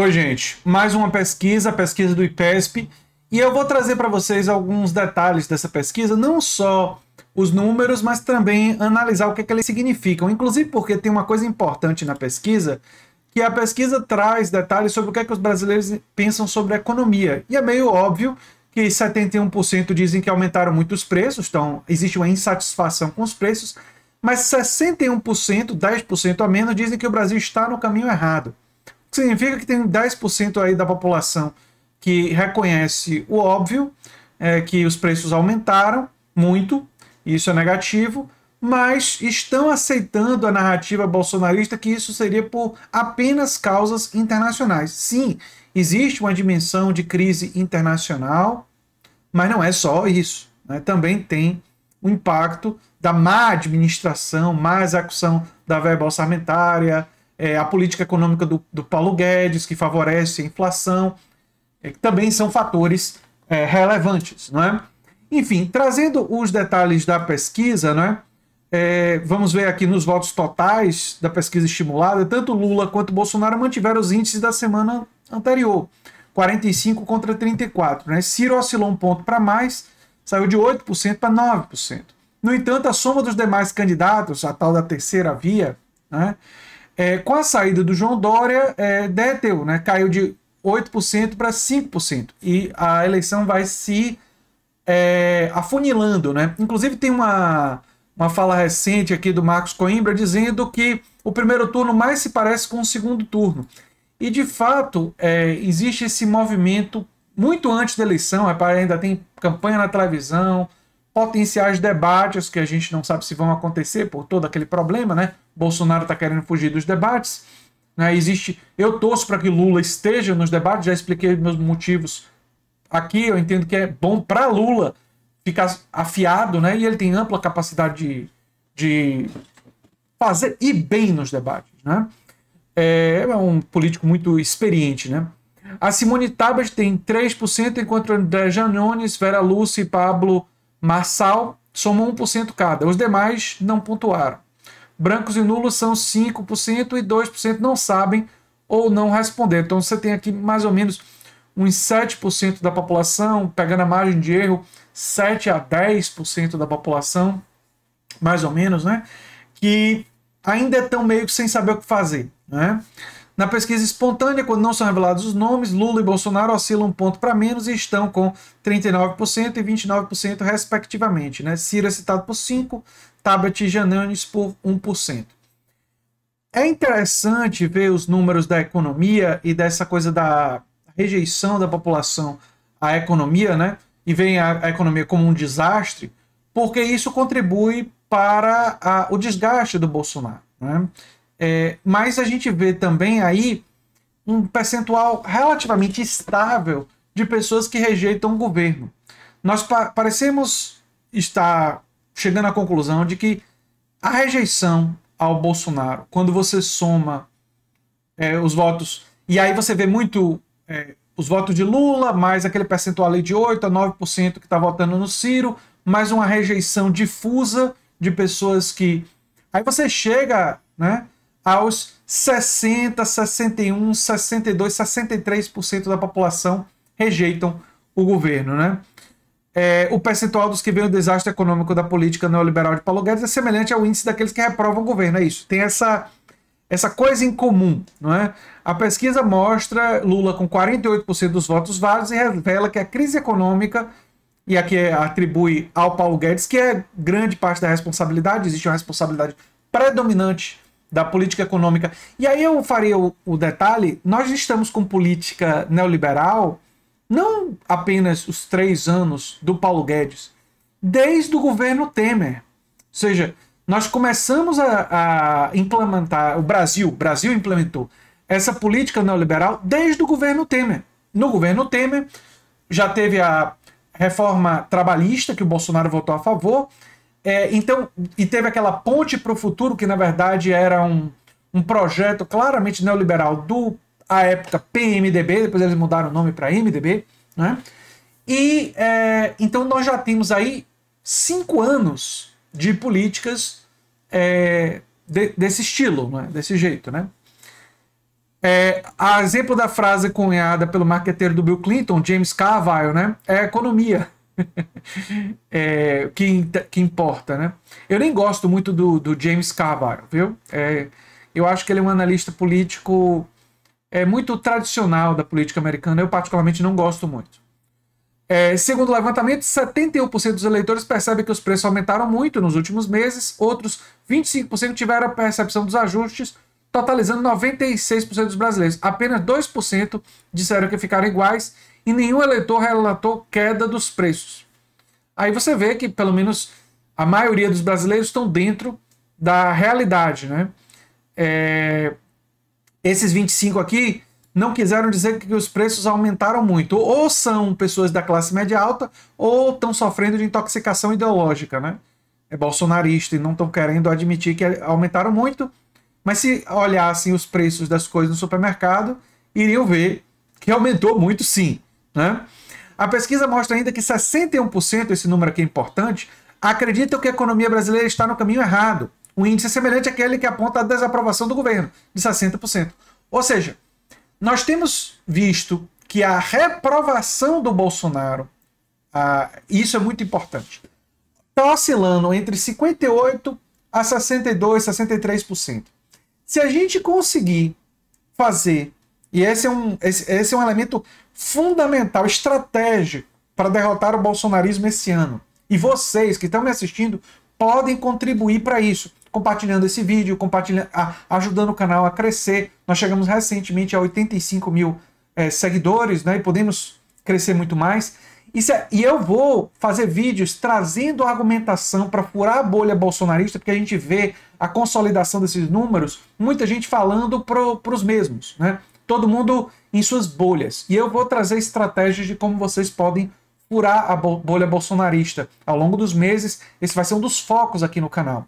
Oi, gente. Mais uma pesquisa, a pesquisa do IPESP, e eu vou trazer para vocês alguns detalhes dessa pesquisa, não só os números, mas também analisar o que, é que eles significam. Inclusive porque tem uma coisa importante na pesquisa, que a pesquisa traz detalhes sobre o que, é que os brasileiros pensam sobre a economia. E é meio óbvio que 71% dizem que aumentaram muito os preços, então existe uma insatisfação com os preços, mas 61%, 10% a menos, dizem que o Brasil está no caminho errado significa que tem 10% aí da população que reconhece o óbvio, é, que os preços aumentaram muito, isso é negativo, mas estão aceitando a narrativa bolsonarista que isso seria por apenas causas internacionais. Sim, existe uma dimensão de crise internacional, mas não é só isso. Né? Também tem o impacto da má administração, má execução da verba orçamentária, é, a política econômica do, do, Paulo Guedes, que favorece a inflação, é, que também são fatores é, relevantes. Não é? Enfim, trazendo os detalhes da pesquisa, não é? É, vamos ver aqui nos votos totais da pesquisa estimulada, tanto Lula quanto Bolsonaro mantiveram os índices da semana anterior, 45 contra 34. Né? Ciro oscilou um ponto para mais, saiu de 8% para 9%. No entanto, a soma dos demais candidatos, a tal da terceira via, né, é, com a saída do João Dória, é, derreteu, né? caiu de 8% para 5%. E a eleição vai se é, afunilando. Né? Inclusive, tem uma, uma fala recente aqui do Marcos Coimbra dizendo que o primeiro turno mais se parece com o segundo turno. E, de fato, é, existe esse movimento muito antes da eleição. Ainda tem campanha na televisão, potenciais debates que a gente não sabe se vão acontecer por todo aquele problema, né? Bolsonaro está querendo fugir dos debates. Né? Existe. Eu torço para que Lula esteja nos debates, já expliquei meus motivos aqui. Eu entendo que é bom para Lula ficar afiado, né? E ele tem ampla capacidade de, de fazer e bem nos debates, né? É, é um político muito experiente, né? A Simone Tabas tem 3%, enquanto André Janones, Vera Lúcia e Pablo Marçal somou 1% cada. Os demais não pontuaram. Brancos e nulos são 5% e 2% não sabem ou não responderam. Então você tem aqui mais ou menos uns 7% da população, pegando a margem de erro, 7 a 10% da população, mais ou menos, né? Que ainda estão meio que sem saber o que fazer, né? Na pesquisa espontânea, quando não são revelados os nomes, Lula e Bolsonaro oscilam um ponto para menos e estão com 39% e 29%, respectivamente. Né? Ciro é citado por 5%, Tabet e Jananes por 1%. É interessante ver os números da economia e dessa coisa da rejeição da população à economia, né? E veem a, a, economia como um desastre, porque isso contribui para a, o desgaste do Bolsonaro. Né? É, mas a gente vê também aí um percentual relativamente estável de pessoas que rejeitam o governo. Nós pa parecemos estar chegando à conclusão de que a rejeição ao Bolsonaro, quando você soma é, os votos, e aí você vê muito é, os votos de Lula, mais aquele percentual ali de 8 a 9% que está votando no Ciro, mais uma rejeição difusa de pessoas que. Aí você chega, né? aos 60, 61, 62, 63% da população rejeitam o governo, né? É, o percentual dos que veem o desastre econômico da política neoliberal de Paulo Guedes é semelhante ao índice daqueles que reprovam o governo, é isso. Tem essa essa coisa em comum, não é? A pesquisa mostra Lula com 48% dos votos válidos e revela que a crise econômica, e que atribui ao Paulo Guedes, que é grande parte da responsabilidade, existe uma responsabilidade predominante da política econômica. E aí eu faria o, o detalhe: nós estamos com política neoliberal não apenas os três anos do Paulo Guedes, desde o governo Temer. Ou seja, nós começamos a, a implementar, o Brasil, o Brasil implementou essa política neoliberal desde o governo Temer. No governo Temer já teve a reforma trabalhista que o Bolsonaro votou a favor é, então, e teve aquela ponte para o futuro, que na verdade era um, um projeto claramente neoliberal do a época PMDB, depois eles mudaram o nome para MDB, né? E é, então nós já temos aí cinco anos de políticas é, de, desse estilo, né? desse jeito, né? É, a exemplo da frase cunhada pelo marqueteiro do Bill Clinton, James Carville, né? É economia. é, que, que importa, né? Eu nem gosto muito do, do James Carvalho, viu? É, eu acho que ele é um analista político é muito tradicional da política americana. Eu particularmente não gosto muito. É, segundo o levantamento, 71% dos eleitores percebem que os preços aumentaram muito nos últimos meses. Outros 25% tiveram a percepção dos ajustes, totalizando 96% dos brasileiros. Apenas 2% disseram que ficaram iguais e nenhum eleitor relatou queda dos preços. Aí você vê que, pelo menos, a maioria dos brasileiros estão dentro da realidade. Né? É... Esses 25 aqui não quiseram dizer que os preços aumentaram muito. Ou são pessoas da classe média alta, ou estão sofrendo de intoxicação ideológica. Né? É bolsonarista e não estão querendo admitir que aumentaram muito. Mas se olhassem os preços das coisas no supermercado, iriam ver que aumentou muito sim. Né? A pesquisa mostra ainda que 61%, esse número aqui é importante, acreditam que a economia brasileira está no caminho errado. Um índice semelhante àquele que aponta a desaprovação do governo, de 60%. Ou seja, nós temos visto que a reprovação do Bolsonaro, ah, isso é muito importante, está oscilando entre 58% a 62%, 63%. Se a gente conseguir fazer e esse é um, esse, esse é um elemento fundamental, estratégico, para derrotar o bolsonarismo esse ano. E vocês que estão me assistindo podem contribuir para isso, compartilhando esse vídeo, compartilhando, ajudando o canal a crescer. Nós chegamos recentemente a 85 mil é, seguidores, né? E podemos crescer muito mais. É, e eu vou fazer vídeos trazendo argumentação para furar a bolha bolsonarista, porque a gente vê a consolidação desses números, muita gente falando para os mesmos, né? todo mundo em suas bolhas. E eu vou trazer estratégias de como vocês podem furar a bolha bolsonarista ao longo dos meses. Esse vai ser um dos focos aqui no canal.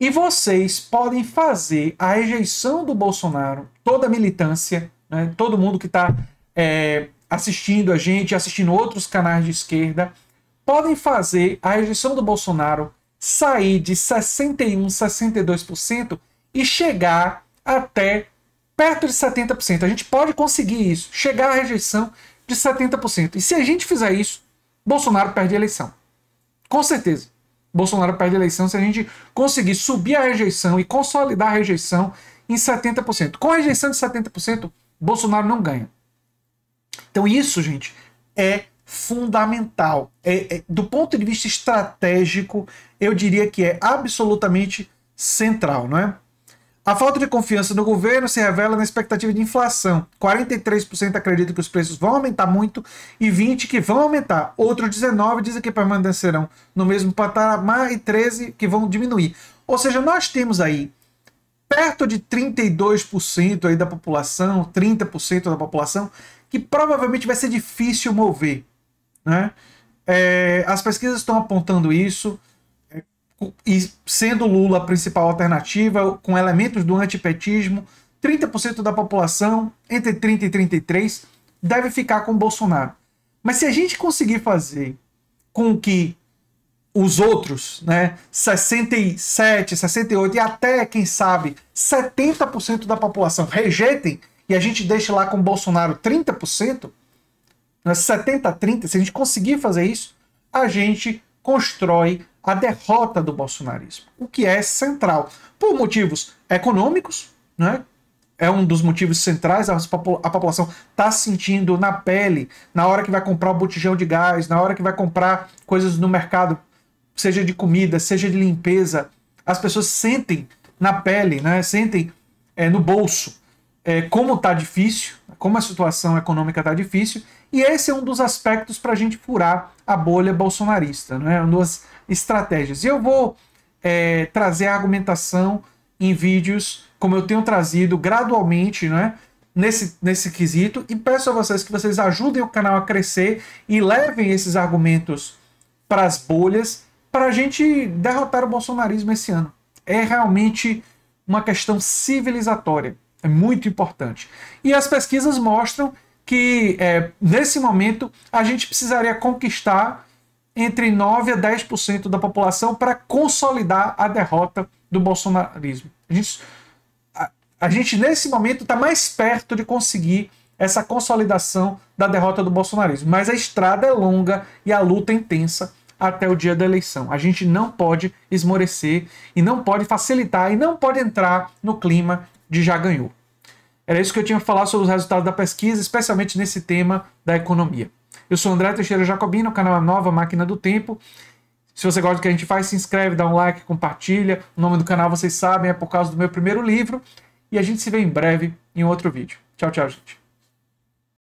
E vocês podem fazer a rejeição do Bolsonaro, toda a militância, né, todo mundo que está é, assistindo a gente, assistindo outros canais de esquerda, podem fazer a rejeição do Bolsonaro sair de 61, 62% e chegar até perto de 70%. A gente pode conseguir isso, chegar à rejeição de 70%. E se a gente fizer isso, Bolsonaro perde a eleição. Com certeza. Bolsonaro perde a eleição se a gente conseguir subir a rejeição e consolidar a rejeição em 70%. Com a rejeição de 70%, Bolsonaro não ganha. Então, isso, gente, é fundamental. É, é, do ponto de vista estratégico, eu diria que é absolutamente central, não é? A falta de confiança no governo se revela na expectativa de inflação. 43% acreditam que os preços vão aumentar muito e 20% que vão aumentar. Outros 19% dizem que permanecerão no mesmo patamar e 13% que vão diminuir. Ou seja, nós temos aí perto de 32% aí da população, 30% da população, que provavelmente vai ser difícil mover. Né? É, as pesquisas estão apontando isso e sendo Lula a principal alternativa, com elementos do antipetismo, 30% da população, entre 30 e 33, deve ficar com Bolsonaro. Mas se a gente conseguir fazer com que os outros, né, 67, 68 e até, quem sabe, 70% da população rejeitem e a gente deixe lá com Bolsonaro 30%, né, 70 a 30, se a gente conseguir fazer isso, a gente constrói a derrota do bolsonarismo, o que é central, por motivos econômicos, né? É um dos motivos centrais, a, população está sentindo na pele, na hora que vai comprar o botijão de gás, na hora que vai comprar coisas no mercado, seja de comida, seja de limpeza, as pessoas sentem na pele, né? sentem é, no bolso é, como está difícil, como a situação econômica está difícil, e esse é um dos aspectos para a gente furar a bolha bolsonarista, né? uma das estratégias. E eu vou é, trazer a argumentação em vídeos, como eu tenho trazido gradualmente, né? Nesse, nesse quesito, e peço a vocês que vocês ajudem o canal a crescer e levem esses argumentos para as bolhas para a gente derrotar o bolsonarismo esse ano. É realmente uma questão civilizatória. É muito importante. E as pesquisas mostram que, é, nesse momento, a gente precisaria conquistar entre 9% a 10% da população para consolidar a derrota do bolsonarismo. A gente, a, a gente nesse momento, está mais perto de conseguir essa consolidação da derrota do bolsonarismo. Mas a estrada é longa e a luta é intensa até o dia da eleição. A gente não pode esmorecer e não pode facilitar e não pode entrar no clima de já ganhou. Era isso que eu tinha para falar sobre os resultados da pesquisa, especialmente nesse tema da economia. Eu sou André Teixeira Jacobino, canal Nova Máquina do Tempo. Se você gosta do que a gente faz, se inscreve, dá um like, compartilha. O nome do canal vocês sabem, é por causa do meu primeiro livro. E a gente se vê em breve em outro vídeo. Tchau, tchau, gente.